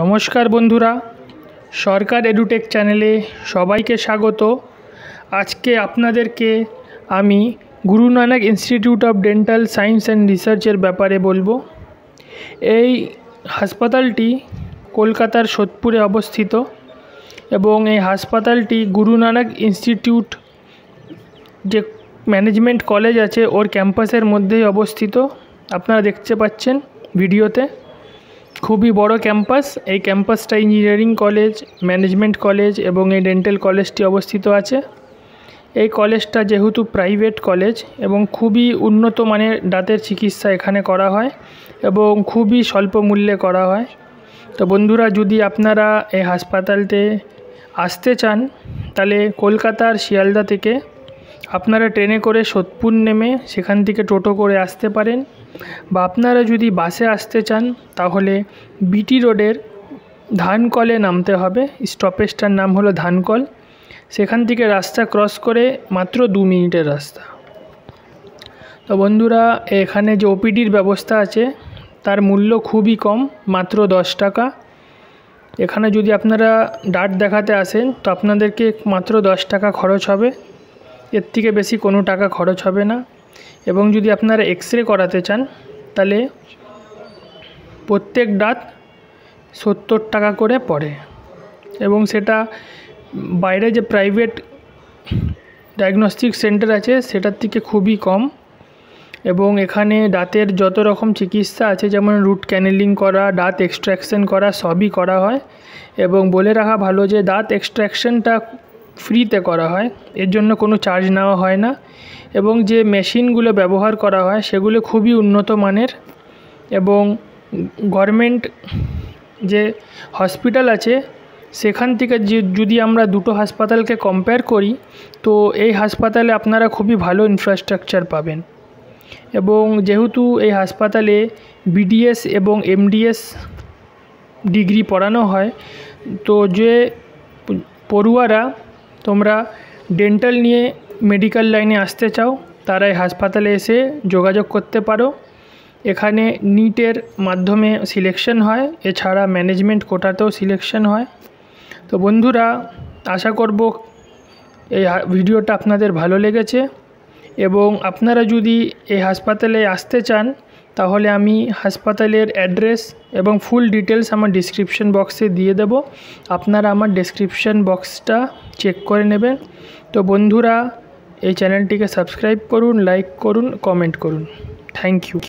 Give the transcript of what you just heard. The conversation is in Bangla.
নমস্কার বন্ধুরা সরকার এডুটেক চ্যানেলে সবাইকে স্বাগত আজকে আপনাদেরকে আমি Guru Nanak institute of dental science and রিসার্চের ব্যাপারে বলবো এই হাসপাতালটি কলকাতার সোদপুরে অবস্থিত এবং এই হাসপাতালটি গুরু নানক ইনস্টিটিউট যে ম্যানেজমেন্ট কলেজ আছে ওর ক্যাম্পাসের মধ্যেই অবস্থিত আপনারা দেখতে পাচ্ছেন ভিডিওতে খুবই বড় ক্যাম্পাস এই ক্যাম্পাসটা ইঞ্জিনিয়ারিং কলেজ ম্যানেজমেন্ট কলেজ এবং এই ডেন্টাল কলেজটি অবস্থিত আছে এই কলেজটা যেহেতু প্রাইভেট কলেজ এবং খুবই উন্নত মানের দাঁতের চিকিৎসা এখানে করা হয় এবং খুবই স্বল্প মূল্যে করা হয় তো বন্ধুরা যদি আপনারা এই হাসপাতালতে আসতে চান তাহলে কলকাতার শিয়ালদা থেকে আপনারা ট্রেনে করে সোদপুর নেমে সেখান থেকে টোটো করে আসতে পারেন বা আপনারা যদি বাসে আসতে চান তাহলে বিটি রোডের ধানকলে নামতে হবে স্টপেজটার নাম হলো ধানকল সেখান থেকে রাস্তা ক্রস করে মাত্র দু মিনিটের রাস্তা তো বন্ধুরা এখানে যে ওপিডির ব্যবস্থা আছে তার মূল্য খুবই কম মাত্র দশ টাকা এখানে যদি আপনারা ডাট দেখাতে আসেন তো আপনাদেরকে মাত্র দশ টাকা খরচ হবে এর থেকে বেশি কোনো টাকা খরচ হবে না এবং যদি আপনারা এক্স রে করাতে চান তাহলে প্রত্যেক দাঁত সত্তর টাকা করে পড়ে এবং সেটা বাইরে যে প্রাইভেট ডায়াগনস্টিক সেন্টার আছে সেটার থেকে খুবই কম এবং এখানে দাঁতের যত রকম চিকিৎসা আছে যেমন রুট ক্যানেলিং করা দাঁত এক্সট্র্যাকশন করা সবই করা হয় এবং বলে রাখা ভালো যে দাঁত এক্সট্র্যাকশনটা ফ্রিতে করা হয় এর জন্য কোনো চার্জ নেওয়া হয় না এবং যে মেশিনগুলো ব্যবহার করা হয় সেগুলো খুবই উন্নত মানের এবং গভর্নমেন্ট যে হসপিটাল আছে সেখান থেকে যে যদি আমরা দুটো হাসপাতালকে কম্পেয়ার করি তো এই হাসপাতালে আপনারা খুবই ভালো ইনফ্রাস্ট্রাকচার পাবেন এবং যেহেতু এই হাসপাতালে বিডিএস এবং এমডিএস ডিগ্রি পড়ানো হয় তো যে পড়ুয়ারা তোমরা ডেন্টাল নিয়ে মেডিকেল লাইনে আসতে চাও তারাই হাসপাতালে এসে যোগাযোগ করতে পারো এখানে নিটের মাধ্যমে সিলেকশন হয় এছাড়া ম্যানেজমেন্ট কোটাতেও সিলেকশন হয় তো বন্ধুরা আশা করব এই ভিডিওটা আপনাদের ভালো লেগেছে এবং আপনারা যদি এই হাসপাতালে আসতে চান তাহলে আমি হাসপাতালের অ্যাড্রেস এবং ফুল ডিটেলস আমার ডিসক্রিপশন বক্সে দিয়ে দেব আপনারা আমার ডিসক্রিপশন বক্সটা চেক করে নেবেন তো বন্ধুরা এই চ্যানেলটিকে সাবস্ক্রাইব করুন লাইক করুন কমেন্ট করুন থ্যাংক ইউ